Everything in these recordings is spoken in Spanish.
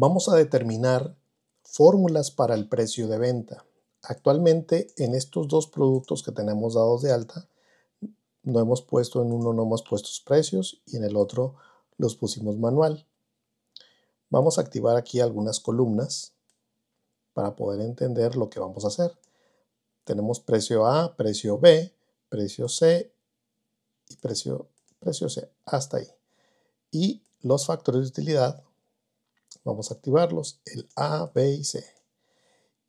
Vamos a determinar fórmulas para el precio de venta. Actualmente en estos dos productos que tenemos dados de alta, no hemos puesto en uno no hemos puesto precios y en el otro los pusimos manual. Vamos a activar aquí algunas columnas para poder entender lo que vamos a hacer. Tenemos precio A, precio B, precio C y precio, precio C, hasta ahí. Y los factores de utilidad Vamos a activarlos, el A, B y C.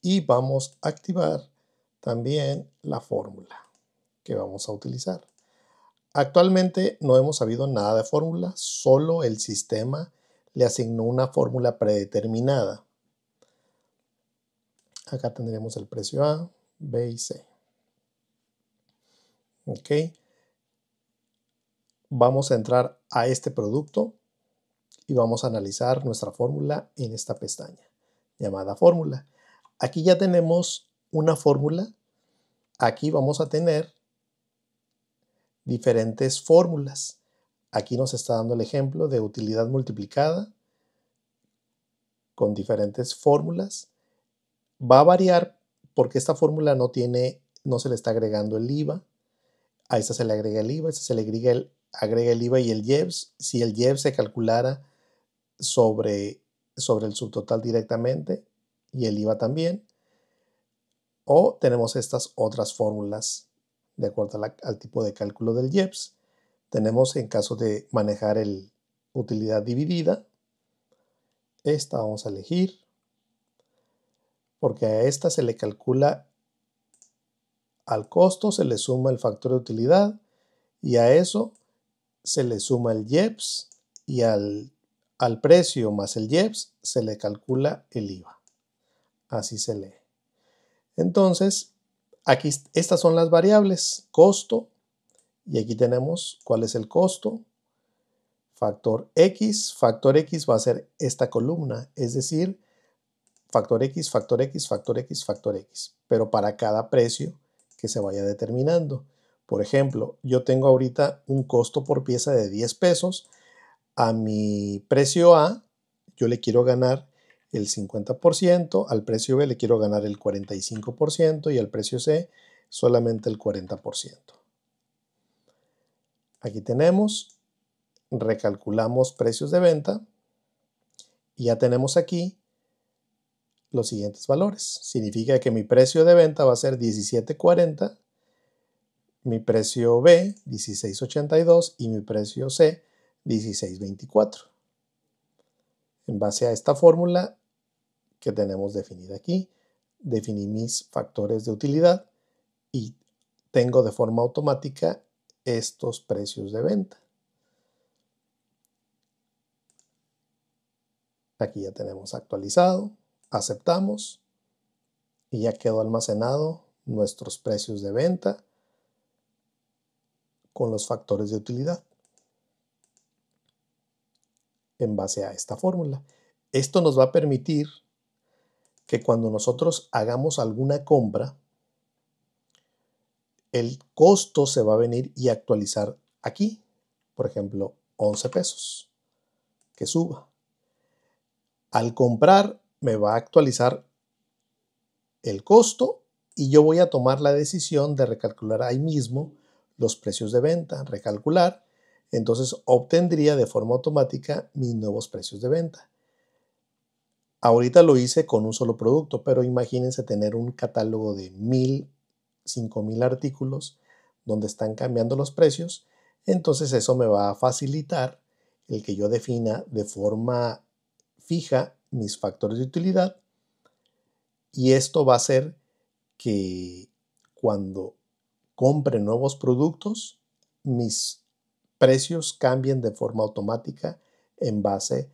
Y vamos a activar también la fórmula que vamos a utilizar. Actualmente no hemos sabido nada de fórmula, solo el sistema le asignó una fórmula predeterminada. Acá tendremos el precio A, B y C. Ok. Vamos a entrar a este producto y vamos a analizar nuestra fórmula en esta pestaña llamada fórmula. Aquí ya tenemos una fórmula, aquí vamos a tener diferentes fórmulas. Aquí nos está dando el ejemplo de utilidad multiplicada con diferentes fórmulas. Va a variar porque esta fórmula no tiene, no se le está agregando el IVA. A esta se le agrega el IVA, a esta se le agrega el, agrega el IVA y el IEPS. Si el IEPS se calculara sobre, sobre el subtotal directamente y el IVA también. O tenemos estas otras fórmulas de acuerdo al tipo de cálculo del IEPS. Tenemos en caso de manejar el utilidad dividida, esta vamos a elegir, porque a esta se le calcula al costo, se le suma el factor de utilidad y a eso se le suma el IEPS y al al precio más el IEPS se le calcula el IVA. Así se lee. Entonces, aquí estas son las variables, costo, y aquí tenemos cuál es el costo, factor X, factor X va a ser esta columna, es decir, factor X, factor X, factor X, factor X, pero para cada precio que se vaya determinando. Por ejemplo, yo tengo ahorita un costo por pieza de 10 pesos, a mi precio A yo le quiero ganar el 50%, al precio B le quiero ganar el 45% y al precio C solamente el 40%. Aquí tenemos, recalculamos precios de venta y ya tenemos aquí los siguientes valores. Significa que mi precio de venta va a ser 17.40, mi precio B 16.82 y mi precio C 1624. En base a esta fórmula que tenemos definida aquí, definí mis factores de utilidad y tengo de forma automática estos precios de venta. Aquí ya tenemos actualizado, aceptamos y ya quedó almacenado nuestros precios de venta con los factores de utilidad en base a esta fórmula. Esto nos va a permitir que cuando nosotros hagamos alguna compra, el costo se va a venir y actualizar aquí, por ejemplo, 11 pesos, que suba. Al comprar me va a actualizar el costo y yo voy a tomar la decisión de recalcular ahí mismo los precios de venta, recalcular entonces obtendría de forma automática mis nuevos precios de venta. Ahorita lo hice con un solo producto, pero imagínense tener un catálogo de mil, cinco mil artículos donde están cambiando los precios, entonces eso me va a facilitar el que yo defina de forma fija mis factores de utilidad y esto va a hacer que cuando compre nuevos productos, mis precios cambien de forma automática en base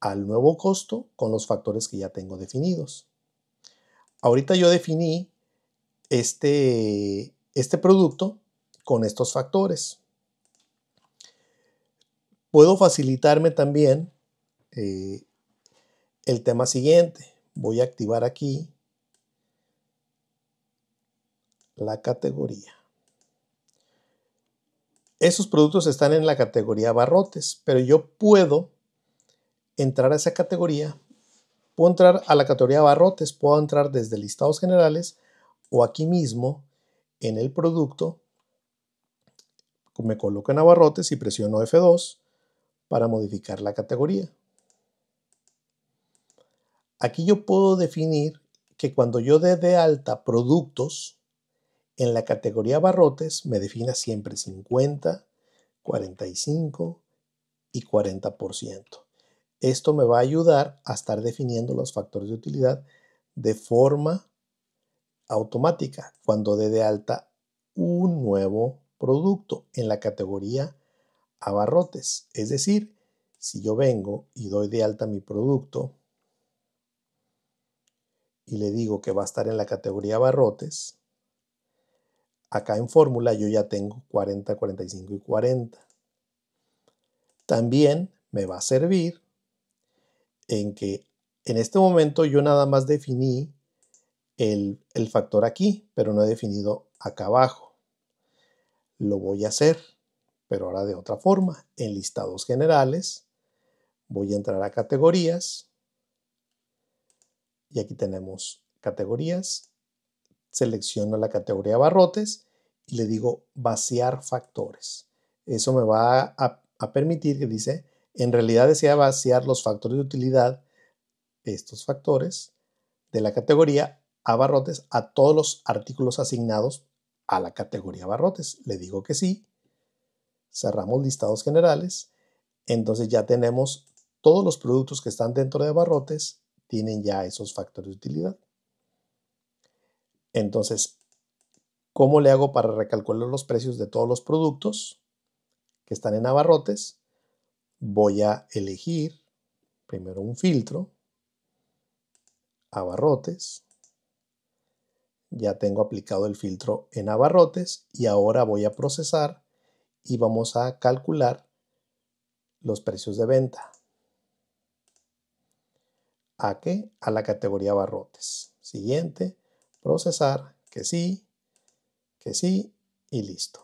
al nuevo costo con los factores que ya tengo definidos. Ahorita yo definí este, este producto con estos factores. Puedo facilitarme también eh, el tema siguiente. Voy a activar aquí la categoría esos productos están en la categoría barrotes, pero yo puedo entrar a esa categoría, puedo entrar a la categoría barrotes, puedo entrar desde listados generales o aquí mismo en el producto, me coloco en barrotes y presiono F2 para modificar la categoría. Aquí yo puedo definir que cuando yo dé de alta productos, en la categoría barrotes me defina siempre 50, 45 y 40%. Esto me va a ayudar a estar definiendo los factores de utilidad de forma automática cuando dé de alta un nuevo producto en la categoría abarrotes. Es decir, si yo vengo y doy de alta mi producto y le digo que va a estar en la categoría abarrotes, acá en fórmula yo ya tengo 40, 45 y 40. También me va a servir en que en este momento yo nada más definí el, factor aquí, pero no he definido acá abajo. Lo voy a hacer, pero ahora de otra forma. En listados generales voy a entrar a categorías y aquí tenemos categorías selecciono la categoría barrotes y le digo vaciar factores. Eso me va a, permitir que dice, en realidad desea vaciar los factores de utilidad, estos factores, de la categoría barrotes a todos los artículos asignados a la categoría barrotes. Le digo que sí. Cerramos listados generales. Entonces ya tenemos todos los productos que están dentro de barrotes tienen ya esos factores de utilidad. Entonces, ¿cómo le hago para recalcular los precios de todos los productos que están en abarrotes? Voy a elegir primero un filtro, abarrotes, ya tengo aplicado el filtro en abarrotes y ahora voy a procesar y vamos a calcular los precios de venta. ¿A qué? A la categoría abarrotes. Siguiente procesar, que sí, que sí y listo.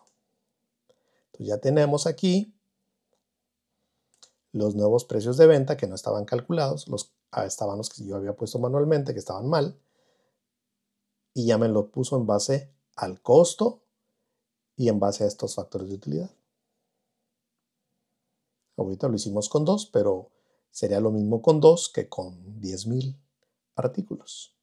Entonces ya tenemos aquí los nuevos precios de venta que no estaban calculados, los, ah, estaban los que yo había puesto manualmente que estaban mal y ya me lo puso en base al costo y en base a estos factores de utilidad. Ahorita lo hicimos con dos, pero sería lo mismo con dos que con 10.000 artículos.